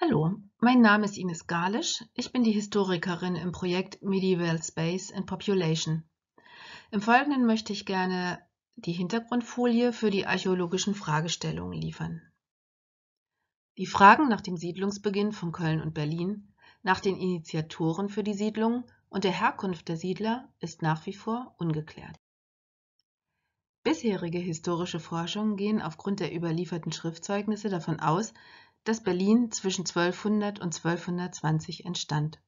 Hallo, mein Name ist Ines Galisch. Ich bin die Historikerin im Projekt Medieval Space and Population. Im Folgenden möchte ich gerne die Hintergrundfolie für die archäologischen Fragestellungen liefern. Die Fragen nach dem Siedlungsbeginn von Köln und Berlin, nach den Initiatoren für die Siedlung und der Herkunft der Siedler ist nach wie vor ungeklärt. Bisherige historische Forschungen gehen aufgrund der überlieferten Schriftzeugnisse davon aus, dass Berlin zwischen 1200 und 1220 entstand.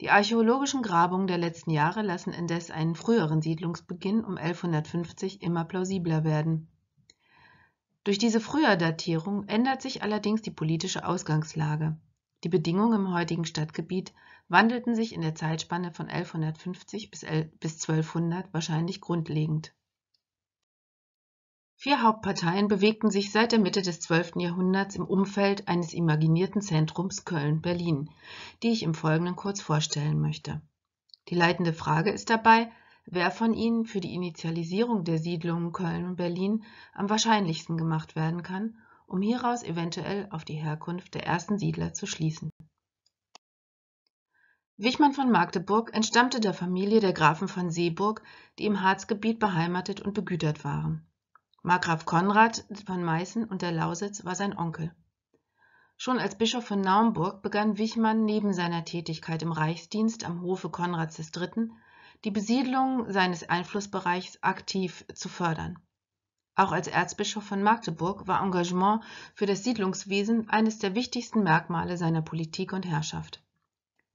Die archäologischen Grabungen der letzten Jahre lassen indes einen früheren Siedlungsbeginn um 1150 immer plausibler werden. Durch diese früher Datierung ändert sich allerdings die politische Ausgangslage. Die Bedingungen im heutigen Stadtgebiet wandelten sich in der Zeitspanne von 1150 bis 1200 wahrscheinlich grundlegend. Vier Hauptparteien bewegten sich seit der Mitte des 12. Jahrhunderts im Umfeld eines imaginierten Zentrums Köln-Berlin, die ich im Folgenden kurz vorstellen möchte. Die leitende Frage ist dabei, wer von ihnen für die Initialisierung der Siedlungen Köln und Berlin am wahrscheinlichsten gemacht werden kann, um hieraus eventuell auf die Herkunft der ersten Siedler zu schließen. Wichmann von Magdeburg entstammte der Familie der Grafen von Seeburg, die im Harzgebiet beheimatet und begütert waren Markgraf Konrad von Meißen und der Lausitz war sein Onkel. Schon als Bischof von Naumburg begann Wichmann neben seiner Tätigkeit im Reichsdienst am Hofe Konrads III. die Besiedlung seines Einflussbereichs aktiv zu fördern. Auch als Erzbischof von Magdeburg war Engagement für das Siedlungswesen eines der wichtigsten Merkmale seiner Politik und Herrschaft.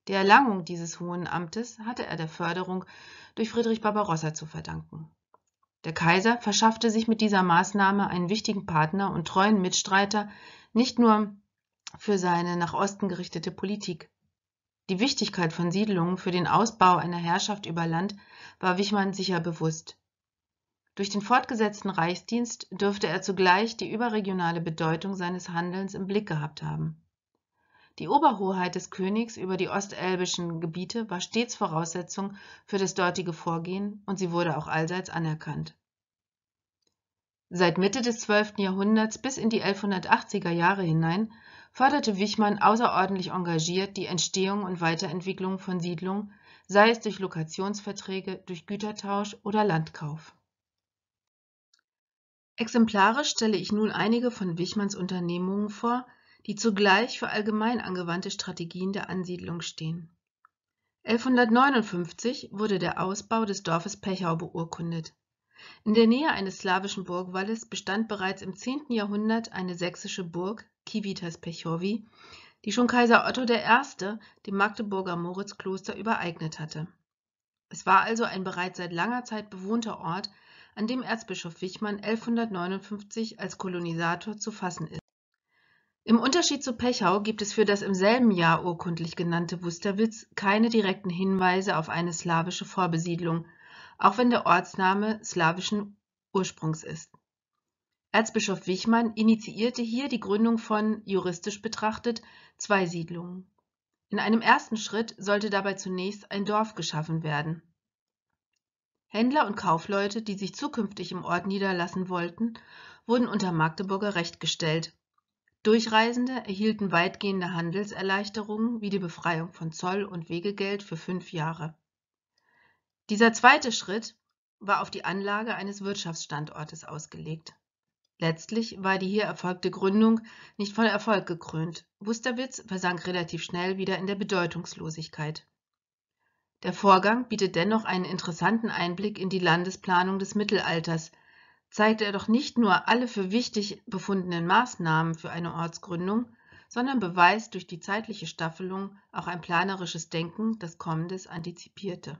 Die Erlangung dieses hohen Amtes hatte er der Förderung durch Friedrich Barbarossa zu verdanken der Kaiser verschaffte sich mit dieser Maßnahme einen wichtigen Partner und treuen Mitstreiter nicht nur für seine nach Osten gerichtete Politik. Die Wichtigkeit von Siedlungen für den Ausbau einer Herrschaft über Land war Wichmann sicher bewusst. Durch den fortgesetzten Reichsdienst dürfte er zugleich die überregionale Bedeutung seines Handelns im Blick gehabt haben die Oberhoheit des Königs über die ostelbischen Gebiete war stets Voraussetzung für das dortige Vorgehen und sie wurde auch allseits anerkannt. Seit Mitte des 12. Jahrhunderts bis in die 1180er Jahre hinein förderte Wichmann außerordentlich engagiert die Entstehung und Weiterentwicklung von Siedlungen, sei es durch Lokationsverträge, durch Gütertausch oder Landkauf. Exemplarisch stelle ich nun einige von Wichmanns Unternehmungen vor, die zugleich für allgemein angewandte Strategien der Ansiedlung stehen. 1159 wurde der Ausbau des Dorfes Pechau beurkundet. In der Nähe eines slawischen Burgwalles bestand bereits im 10. Jahrhundert eine sächsische Burg, Kivitas Pechowi, die schon Kaiser Otto I. dem Magdeburger Moritzkloster übereignet hatte. Es war also ein bereits seit langer Zeit bewohnter Ort, an dem Erzbischof Wichmann 1159 als Kolonisator zu fassen ist. Im Unterschied zu Pechau gibt es für das im selben Jahr urkundlich genannte Wusterwitz keine direkten Hinweise auf eine slawische Vorbesiedlung, auch wenn der Ortsname slawischen Ursprungs ist. Erzbischof Wichmann initiierte hier die Gründung von, juristisch betrachtet, zwei Siedlungen. In einem ersten Schritt sollte dabei zunächst ein Dorf geschaffen werden. Händler und Kaufleute, die sich zukünftig im Ort niederlassen wollten, wurden unter Magdeburger Recht gestellt Durchreisende erhielten weitgehende Handelserleichterungen wie die Befreiung von Zoll und Wegegeld für fünf Jahre. Dieser zweite Schritt war auf die Anlage eines Wirtschaftsstandortes ausgelegt. Letztlich war die hier erfolgte Gründung nicht von Erfolg gekrönt. Wusterwitz versank relativ schnell wieder in der Bedeutungslosigkeit. Der Vorgang bietet dennoch einen interessanten Einblick in die Landesplanung des Mittelalters, zeigte er doch nicht nur alle für wichtig befundenen Maßnahmen für eine Ortsgründung, sondern beweist durch die zeitliche Staffelung auch ein planerisches Denken, das Kommendes antizipierte.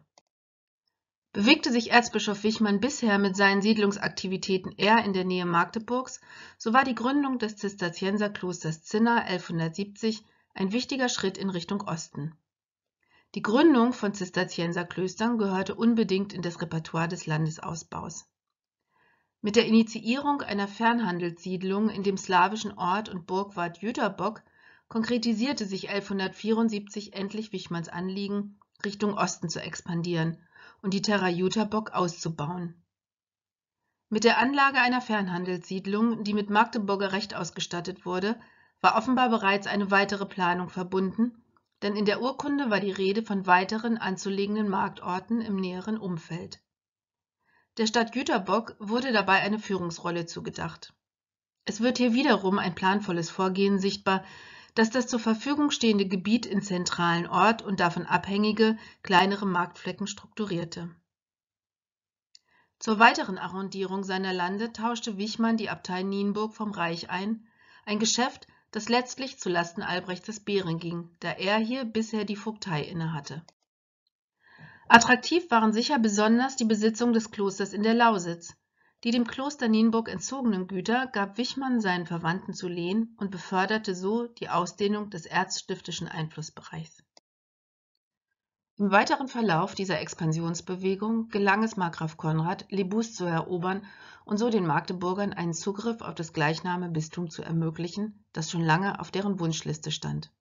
Bewegte sich Erzbischof Wichmann bisher mit seinen Siedlungsaktivitäten eher in der Nähe Magdeburgs, so war die Gründung des Zisterzienserklosters Zinner 1170 ein wichtiger Schritt in Richtung Osten. Die Gründung von Zisterzienserklöstern gehörte unbedingt in das Repertoire des Landesausbaus. Mit der Initiierung einer Fernhandelssiedlung in dem slawischen Ort und Burgwart Jüterbock konkretisierte sich 1174 endlich Wichmanns Anliegen, Richtung Osten zu expandieren und die Terra Jüterbock auszubauen. Mit der Anlage einer Fernhandelssiedlung, die mit Magdeburger Recht ausgestattet wurde, war offenbar bereits eine weitere Planung verbunden, denn in der Urkunde war die Rede von weiteren anzulegenden Marktorten im näheren Umfeld der Stadt Güterbock wurde dabei eine Führungsrolle zugedacht. Es wird hier wiederum ein planvolles Vorgehen sichtbar, das das zur Verfügung stehende Gebiet in zentralen Ort und davon abhängige, kleinere Marktflecken strukturierte. Zur weiteren Arrondierung seiner Lande tauschte Wichmann die Abtei Nienburg vom Reich ein, ein Geschäft, das letztlich zu Lasten Albrechts des Bären ging, da er hier bisher die Vogtei innehatte Attraktiv waren sicher besonders die Besitzungen des Klosters in der Lausitz. Die dem Kloster Nienburg entzogenen Güter gab Wichmann seinen Verwandten zu Lehen und beförderte so die Ausdehnung des erzstiftischen Einflussbereichs. Im weiteren Verlauf dieser Expansionsbewegung gelang es Markgraf Konrad, Lebus zu erobern und so den Magdeburgern einen Zugriff auf das gleichname Bistum zu ermöglichen, das schon lange auf deren Wunschliste stand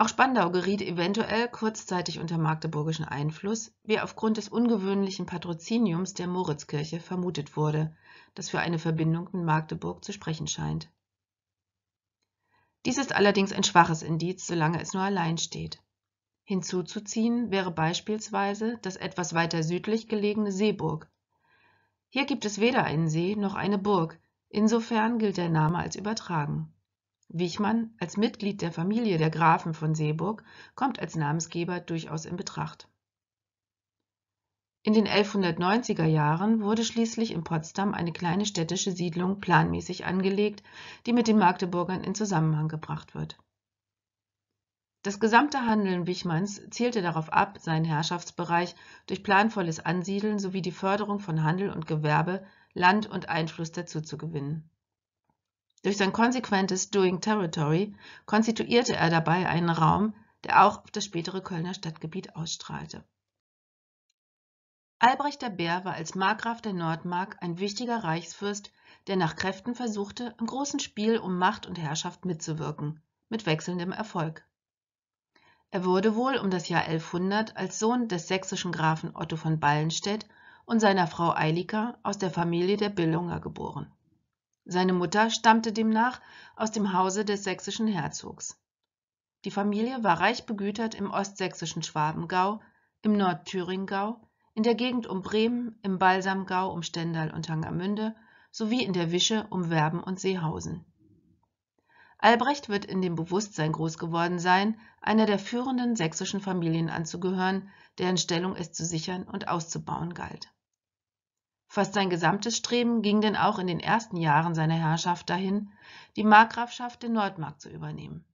auch Spandau geriet eventuell kurzzeitig unter magdeburgischen Einfluss, wie aufgrund des ungewöhnlichen Patroziniums der Moritzkirche vermutet wurde, das für eine Verbindung mit Magdeburg zu sprechen scheint. Dies ist allerdings ein schwaches Indiz, solange es nur allein steht. Hinzuzuziehen wäre beispielsweise das etwas weiter südlich gelegene Seeburg. Hier gibt es weder einen See noch eine Burg, insofern gilt der Name als übertragen. Wichmann als Mitglied der Familie der Grafen von Seeburg kommt als Namensgeber durchaus in Betracht. In den 1190er Jahren wurde schließlich in Potsdam eine kleine städtische Siedlung planmäßig angelegt, die mit den Magdeburgern in Zusammenhang gebracht wird. Das gesamte Handeln Wichmanns zielte darauf ab, seinen Herrschaftsbereich durch planvolles Ansiedeln sowie die Förderung von Handel und Gewerbe, Land und Einfluss dazu zu gewinnen durch sein konsequentes Doing Territory konstituierte er dabei einen Raum, der auch auf das spätere Kölner Stadtgebiet ausstrahlte. Albrecht der Bär war als Markgraf der Nordmark ein wichtiger Reichsfürst, der nach Kräften versuchte, im großen Spiel um Macht und Herrschaft mitzuwirken, mit wechselndem Erfolg. Er wurde wohl um das Jahr 1100 als Sohn des sächsischen Grafen Otto von Ballenstedt und seiner Frau Eilika aus der Familie der Billunger geboren seine Mutter stammte demnach aus dem Hause des sächsischen Herzogs. Die Familie war reich begütert im ostsächsischen Schwabengau, im Nordthüringau, in der Gegend um Bremen, im Balsamgau um Stendal und Hangermünde sowie in der Wische um Werben und Seehausen. Albrecht wird in dem Bewusstsein groß geworden sein, einer der führenden sächsischen Familien anzugehören, deren Stellung es zu sichern und auszubauen galt Fast sein gesamtes Streben ging denn auch in den ersten Jahren seiner Herrschaft dahin, die Markgrafschaft in Nordmark zu übernehmen.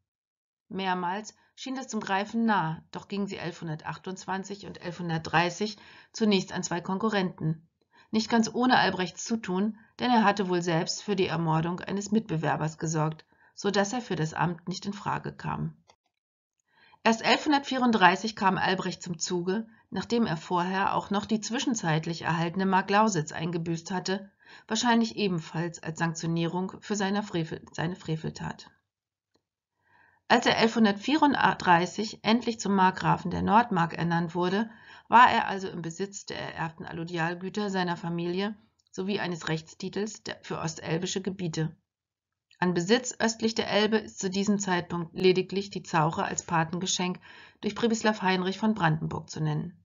Mehrmals schien das zum Greifen nah, doch gingen sie 1128 und 1130 zunächst an zwei Konkurrenten. Nicht ganz ohne Albrechts Zutun, denn er hatte wohl selbst für die Ermordung eines Mitbewerbers gesorgt, so dass er für das Amt nicht in Frage kam. Erst 1134 kam Albrecht zum Zuge, nachdem er vorher auch noch die zwischenzeitlich erhaltene Mark Lausitz eingebüßt hatte, wahrscheinlich ebenfalls als Sanktionierung für seine, Frevel, seine Freveltat. Als er 1134 endlich zum Markgrafen der Nordmark ernannt wurde, war er also im Besitz der ererbten Allodialgüter seiner Familie sowie eines Rechtstitels für ostelbische Gebiete. An Besitz östlich der Elbe ist zu diesem Zeitpunkt lediglich die Zauche als Patengeschenk durch Pribislav Heinrich von Brandenburg zu nennen.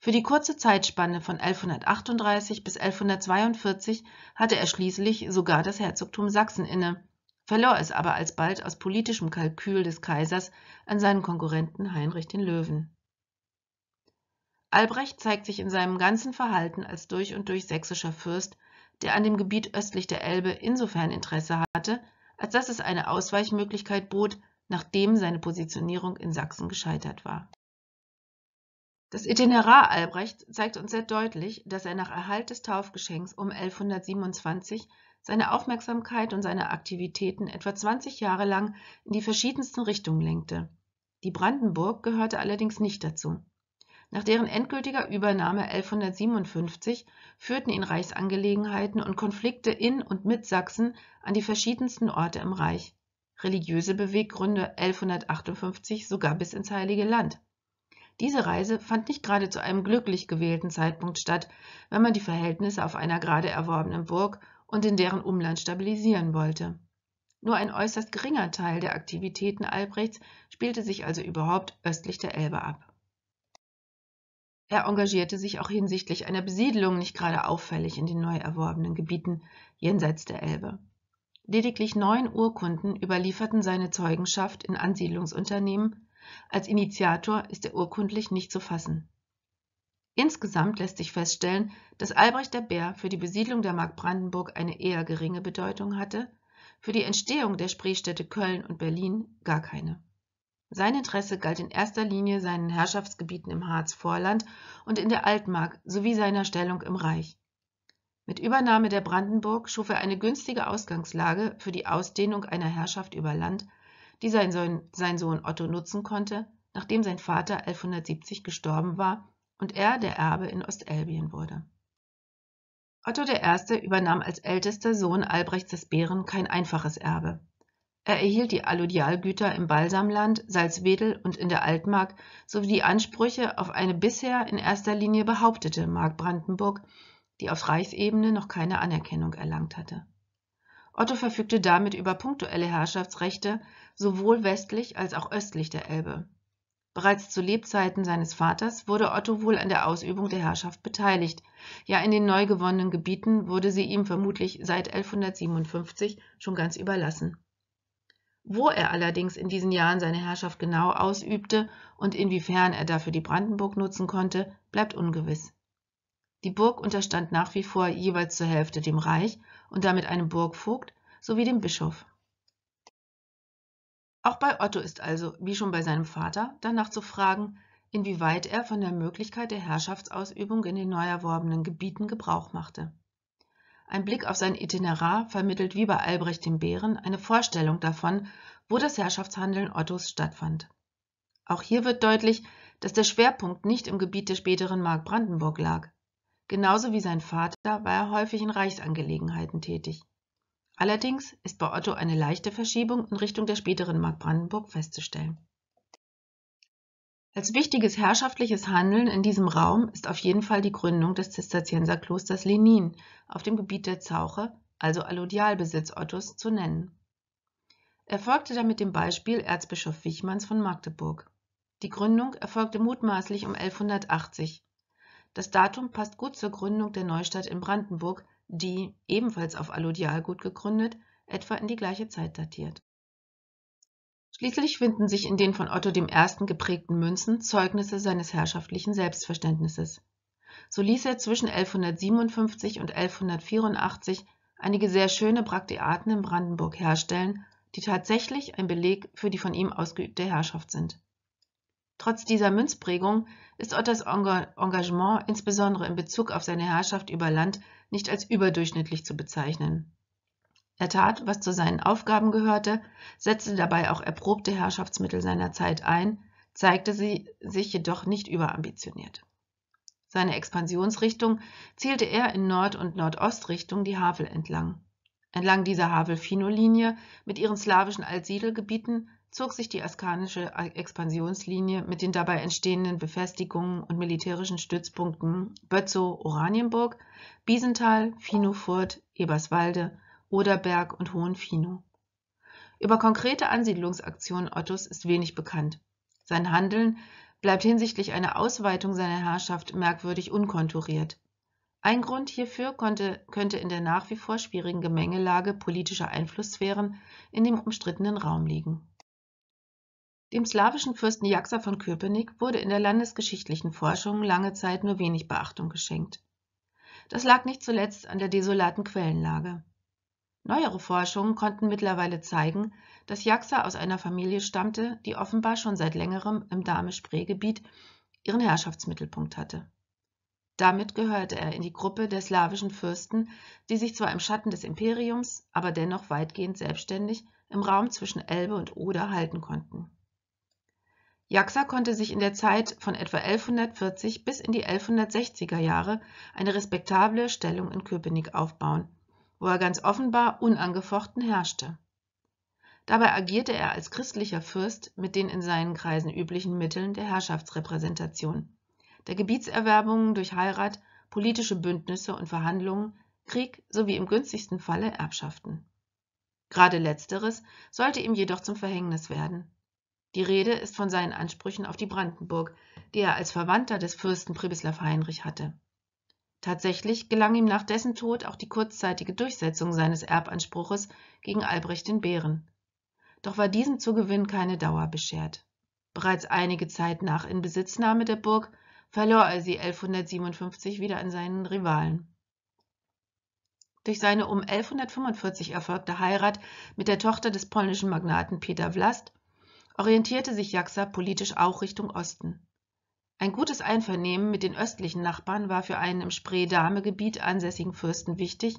Für die kurze Zeitspanne von 1138 bis 1142 hatte er schließlich sogar das Herzogtum Sachsen inne, verlor es aber alsbald aus politischem Kalkül des Kaisers an seinen Konkurrenten Heinrich den Löwen. Albrecht zeigt sich in seinem ganzen Verhalten als durch und durch sächsischer Fürst, der an dem Gebiet östlich der Elbe insofern Interesse hatte, als dass es eine Ausweichmöglichkeit bot, nachdem seine Positionierung in Sachsen gescheitert war das Itinerar Albrechts zeigt uns sehr deutlich, dass er nach Erhalt des Taufgeschenks um 1127 seine Aufmerksamkeit und seine Aktivitäten etwa 20 Jahre lang in die verschiedensten Richtungen lenkte. Die Brandenburg gehörte allerdings nicht dazu. Nach deren endgültiger Übernahme 1157 führten ihn Reichsangelegenheiten und Konflikte in und mit Sachsen an die verschiedensten Orte im Reich, religiöse Beweggründe 1158 sogar bis ins Heilige Land. Diese Reise fand nicht gerade zu einem glücklich gewählten Zeitpunkt statt, wenn man die Verhältnisse auf einer gerade erworbenen Burg und in deren Umland stabilisieren wollte. Nur ein äußerst geringer Teil der Aktivitäten Albrechts spielte sich also überhaupt östlich der Elbe ab. Er engagierte sich auch hinsichtlich einer Besiedlung nicht gerade auffällig in den neu erworbenen Gebieten jenseits der Elbe. Lediglich neun Urkunden überlieferten seine Zeugenschaft in Ansiedlungsunternehmen, als Initiator ist er urkundlich nicht zu fassen. Insgesamt lässt sich feststellen, dass Albrecht der Bär für die Besiedlung der Mark Brandenburg eine eher geringe Bedeutung hatte, für die Entstehung der Spreestädte Köln und Berlin gar keine. Sein Interesse galt in erster Linie seinen Herrschaftsgebieten im Harzvorland und in der Altmark sowie seiner Stellung im Reich. Mit Übernahme der Brandenburg schuf er eine günstige Ausgangslage für die Ausdehnung einer Herrschaft über Land die sein Sohn, sein Sohn Otto nutzen konnte, nachdem sein Vater 1170 gestorben war und er der Erbe in Ostelbien wurde. Otto I. übernahm als ältester Sohn Albrechts des Bären kein einfaches Erbe. Er erhielt die Alludialgüter im Balsamland, Salzwedel und in der Altmark sowie die Ansprüche auf eine bisher in erster Linie behauptete Mark Brandenburg, die auf Reichsebene noch keine Anerkennung erlangt hatte. Otto verfügte damit über punktuelle Herrschaftsrechte sowohl westlich als auch östlich der Elbe. Bereits zu Lebzeiten seines Vaters wurde Otto wohl an der Ausübung der Herrschaft beteiligt, ja in den neu gewonnenen Gebieten wurde sie ihm vermutlich seit 1157 schon ganz überlassen. Wo er allerdings in diesen Jahren seine Herrschaft genau ausübte und inwiefern er dafür die Brandenburg nutzen konnte, bleibt ungewiss. Die Burg unterstand nach wie vor jeweils zur Hälfte dem Reich und damit einem Burgvogt sowie dem Bischof. Auch bei Otto ist also, wie schon bei seinem Vater, danach zu fragen, inwieweit er von der Möglichkeit der Herrschaftsausübung in den neu erworbenen Gebieten Gebrauch machte. Ein Blick auf sein Itinerar vermittelt wie bei Albrecht dem Bären eine Vorstellung davon, wo das Herrschaftshandeln Ottos stattfand. Auch hier wird deutlich, dass der Schwerpunkt nicht im Gebiet der späteren Mark Brandenburg lag. Genauso wie sein Vater war er häufig in Reichsangelegenheiten tätig. Allerdings ist bei Otto eine leichte Verschiebung in Richtung der späteren Mark Brandenburg festzustellen. Als wichtiges herrschaftliches Handeln in diesem Raum ist auf jeden Fall die Gründung des Zisterzienserklosters Lenin auf dem Gebiet der Zauche, also Allodialbesitz Ottos, zu nennen. Er folgte damit dem Beispiel Erzbischof Wichmanns von Magdeburg. Die Gründung erfolgte mutmaßlich um 1180. Das Datum passt gut zur Gründung der Neustadt in Brandenburg, die, ebenfalls auf Allodialgut gegründet, etwa in die gleiche Zeit datiert. Schließlich finden sich in den von Otto I. geprägten Münzen Zeugnisse seines herrschaftlichen Selbstverständnisses. So ließ er zwischen 1157 und 1184 einige sehr schöne Brakteaten in Brandenburg herstellen, die tatsächlich ein Beleg für die von ihm ausgeübte Herrschaft sind. Trotz dieser Münzprägung ist Otters Engagement insbesondere in Bezug auf seine Herrschaft über Land nicht als überdurchschnittlich zu bezeichnen. Er tat, was zu seinen Aufgaben gehörte, setzte dabei auch erprobte Herrschaftsmittel seiner Zeit ein, zeigte sie sich jedoch nicht überambitioniert. Seine Expansionsrichtung zielte er in Nord- und Nordostrichtung die Havel entlang. Entlang dieser Havel-Fino-Linie mit ihren slawischen Altsiedelgebieten zog sich die askanische Expansionslinie mit den dabei entstehenden Befestigungen und militärischen Stützpunkten Bötzow-Oranienburg, Biesenthal, Finofurt, Eberswalde, Oderberg und Hohenfino. Über konkrete Ansiedlungsaktionen Ottos ist wenig bekannt. Sein Handeln bleibt hinsichtlich einer Ausweitung seiner Herrschaft merkwürdig unkonturiert. Ein Grund hierfür konnte, könnte in der nach wie vor schwierigen Gemengelage politischer Einflusssphären in dem umstrittenen Raum liegen dem slawischen Fürsten Jaxa von Köpenick wurde in der landesgeschichtlichen Forschung lange Zeit nur wenig Beachtung geschenkt. Das lag nicht zuletzt an der desolaten Quellenlage. Neuere Forschungen konnten mittlerweile zeigen, dass Jaxa aus einer Familie stammte, die offenbar schon seit längerem im Dahme-Spree-Gebiet ihren Herrschaftsmittelpunkt hatte. Damit gehörte er in die Gruppe der slawischen Fürsten, die sich zwar im Schatten des Imperiums, aber dennoch weitgehend selbstständig im Raum zwischen Elbe und Oder halten konnten. Jaxa konnte sich in der Zeit von etwa 1140 bis in die 1160er Jahre eine respektable Stellung in Köpenick aufbauen, wo er ganz offenbar unangefochten herrschte. Dabei agierte er als christlicher Fürst mit den in seinen Kreisen üblichen Mitteln der Herrschaftsrepräsentation, der Gebietserwerbungen durch Heirat, politische Bündnisse und Verhandlungen, Krieg sowie im günstigsten Falle Erbschaften. Gerade letzteres sollte ihm jedoch zum Verhängnis werden die Rede ist von seinen Ansprüchen auf die Brandenburg, die er als Verwandter des Fürsten Pribislav Heinrich hatte. Tatsächlich gelang ihm nach dessen Tod auch die kurzzeitige Durchsetzung seines Erbanspruches gegen Albrecht den Bären. Doch war diesem Zugewinn keine Dauer beschert. Bereits einige Zeit nach Inbesitznahme der Burg verlor er sie 1157 wieder an seinen Rivalen. Durch seine um 1145 erfolgte Heirat mit der Tochter des polnischen Magnaten Peter Vlast orientierte sich Jaxa politisch auch Richtung Osten. Ein gutes Einvernehmen mit den östlichen Nachbarn war für einen im spree dame gebiet ansässigen Fürsten wichtig,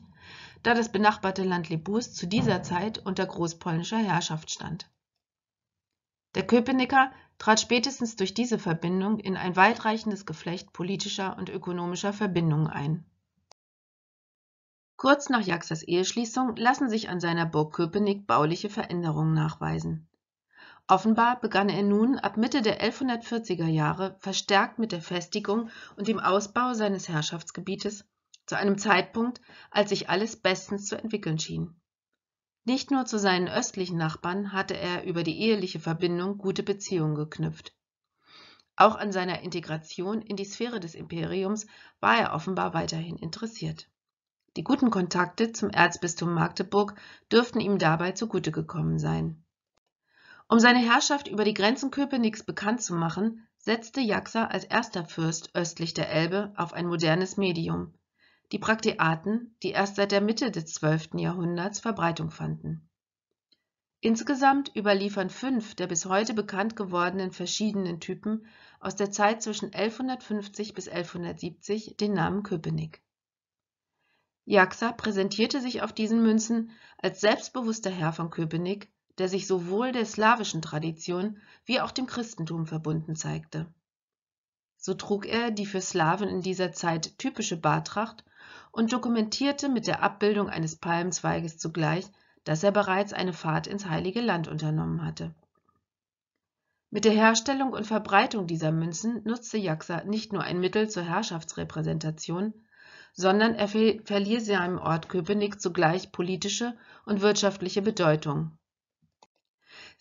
da das benachbarte Land Lebus zu dieser Zeit unter großpolnischer Herrschaft stand. Der Köpenicker trat spätestens durch diese Verbindung in ein weitreichendes Geflecht politischer und ökonomischer Verbindungen ein. Kurz nach Jaxas Eheschließung lassen sich an seiner Burg Köpenick bauliche Veränderungen nachweisen Offenbar begann er nun ab Mitte der 1140er Jahre verstärkt mit der Festigung und dem Ausbau seines Herrschaftsgebietes, zu einem Zeitpunkt, als sich alles bestens zu entwickeln schien. Nicht nur zu seinen östlichen Nachbarn hatte er über die eheliche Verbindung gute Beziehungen geknüpft. Auch an seiner Integration in die Sphäre des Imperiums war er offenbar weiterhin interessiert. Die guten Kontakte zum Erzbistum Magdeburg dürften ihm dabei zugute gekommen sein um seine Herrschaft über die Grenzen Köpenicks bekannt zu machen, setzte Jaxa als erster Fürst östlich der Elbe auf ein modernes Medium, die Prakteaten, die erst seit der Mitte des 12. Jahrhunderts Verbreitung fanden. Insgesamt überliefern fünf der bis heute bekannt gewordenen verschiedenen Typen aus der Zeit zwischen 1150 bis 1170 den Namen Köpenick. Jaxa präsentierte sich auf diesen Münzen als selbstbewusster Herr von Köpenick der sich sowohl der slawischen Tradition wie auch dem Christentum verbunden zeigte. So trug er die für Slawen in dieser Zeit typische Bartracht und dokumentierte mit der Abbildung eines Palmzweiges zugleich, dass er bereits eine Fahrt ins Heilige Land unternommen hatte. Mit der Herstellung und Verbreitung dieser Münzen nutzte Jaxa nicht nur ein Mittel zur Herrschaftsrepräsentation, sondern er verlieh seinem Ort Köpenick zugleich politische und wirtschaftliche Bedeutung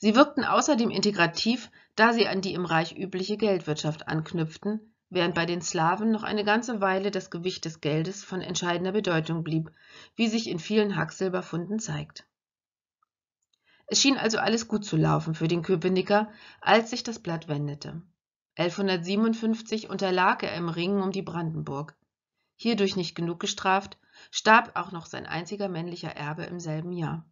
Sie wirkten außerdem integrativ, da sie an die im Reich übliche Geldwirtschaft anknüpften, während bei den Slawen noch eine ganze Weile das Gewicht des Geldes von entscheidender Bedeutung blieb, wie sich in vielen Hacksilberfunden zeigt. Es schien also alles gut zu laufen für den Köpenicker, als sich das Blatt wendete. 1157 unterlag er im Ringen um die Brandenburg. Hierdurch nicht genug gestraft, starb auch noch sein einziger männlicher Erbe im selben Jahr.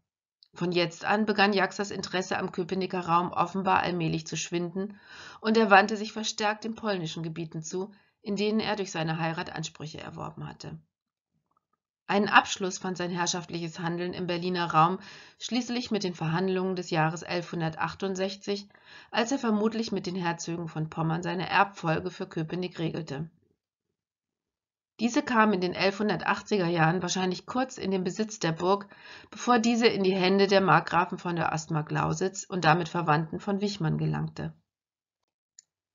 Von jetzt an begann Jaxas Interesse am Köpenicker Raum offenbar allmählich zu schwinden, und er wandte sich verstärkt den polnischen Gebieten zu, in denen er durch seine Heirat Ansprüche erworben hatte. Einen Abschluss fand sein herrschaftliches Handeln im Berliner Raum schließlich mit den Verhandlungen des Jahres 1168, als er vermutlich mit den Herzögen von Pommern seine Erbfolge für Köpenick regelte. Diese kam in den 1180er Jahren wahrscheinlich kurz in den Besitz der Burg, bevor diese in die Hände der Markgrafen von der Astmark-Lausitz und damit Verwandten von Wichmann gelangte.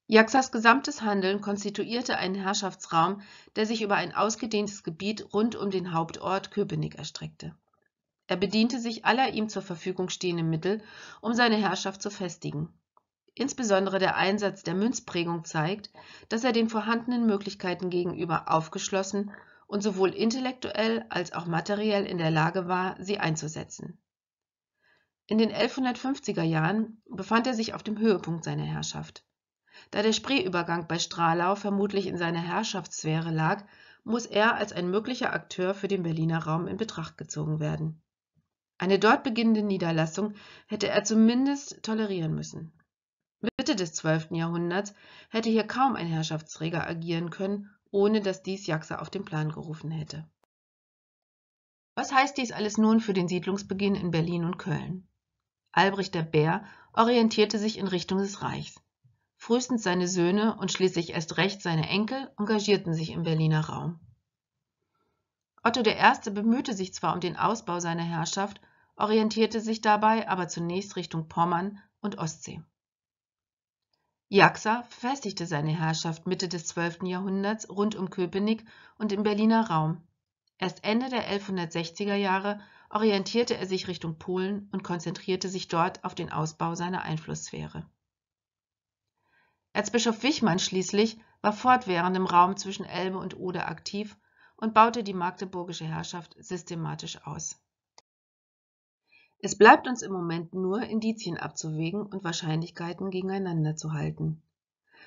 Jaxas gesamtes Handeln konstituierte einen Herrschaftsraum, der sich über ein ausgedehntes Gebiet rund um den Hauptort Köpenick erstreckte. Er bediente sich aller ihm zur Verfügung stehenden Mittel, um seine Herrschaft zu festigen insbesondere der Einsatz der Münzprägung zeigt, dass er den vorhandenen Möglichkeiten gegenüber aufgeschlossen und sowohl intellektuell als auch materiell in der Lage war, sie einzusetzen. In den 1150er Jahren befand er sich auf dem Höhepunkt seiner Herrschaft. Da der Spreeübergang bei Stralau vermutlich in seiner Herrschaftssphäre lag, muss er als ein möglicher Akteur für den Berliner Raum in Betracht gezogen werden. Eine dort beginnende Niederlassung hätte er zumindest tolerieren müssen. Mitte des 12. Jahrhunderts hätte hier kaum ein Herrschaftsträger agieren können, ohne dass dies Jaxa auf den Plan gerufen hätte. Was heißt dies alles nun für den Siedlungsbeginn in Berlin und Köln? Albrecht der Bär orientierte sich in Richtung des Reichs. Frühestens seine Söhne und schließlich erst recht seine Enkel engagierten sich im Berliner Raum. Otto I. bemühte sich zwar um den Ausbau seiner Herrschaft, orientierte sich dabei aber zunächst Richtung Pommern und Ostsee. Jaxa festigte seine Herrschaft Mitte des 12. Jahrhunderts rund um Köpenick und im Berliner Raum. Erst Ende der 1160er Jahre orientierte er sich Richtung Polen und konzentrierte sich dort auf den Ausbau seiner Einflusssphäre. Erzbischof Wichmann schließlich war fortwährend im Raum zwischen Elbe und Oder aktiv und baute die magdeburgische Herrschaft systematisch aus es bleibt uns im Moment nur, Indizien abzuwägen und Wahrscheinlichkeiten gegeneinander zu halten.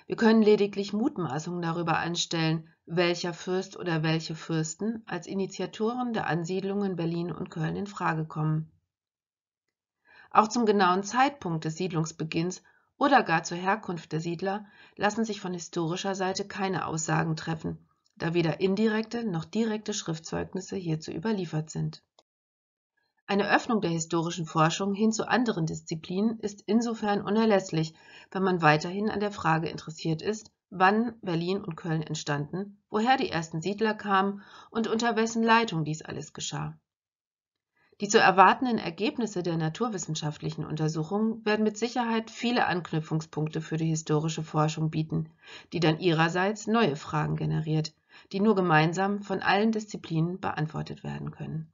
Wir können lediglich Mutmaßungen darüber anstellen, welcher Fürst oder welche Fürsten als Initiatoren der Ansiedlung in Berlin und Köln in Frage kommen. Auch zum genauen Zeitpunkt des Siedlungsbeginns oder gar zur Herkunft der Siedler lassen sich von historischer Seite keine Aussagen treffen, da weder indirekte noch direkte Schriftzeugnisse hierzu überliefert sind eine Öffnung der historischen Forschung hin zu anderen Disziplinen ist insofern unerlässlich, wenn man weiterhin an der Frage interessiert ist, wann Berlin und Köln entstanden, woher die ersten Siedler kamen und unter wessen Leitung dies alles geschah. Die zu erwartenden Ergebnisse der naturwissenschaftlichen Untersuchungen werden mit Sicherheit viele Anknüpfungspunkte für die historische Forschung bieten, die dann ihrerseits neue Fragen generiert, die nur gemeinsam von allen Disziplinen beantwortet werden können.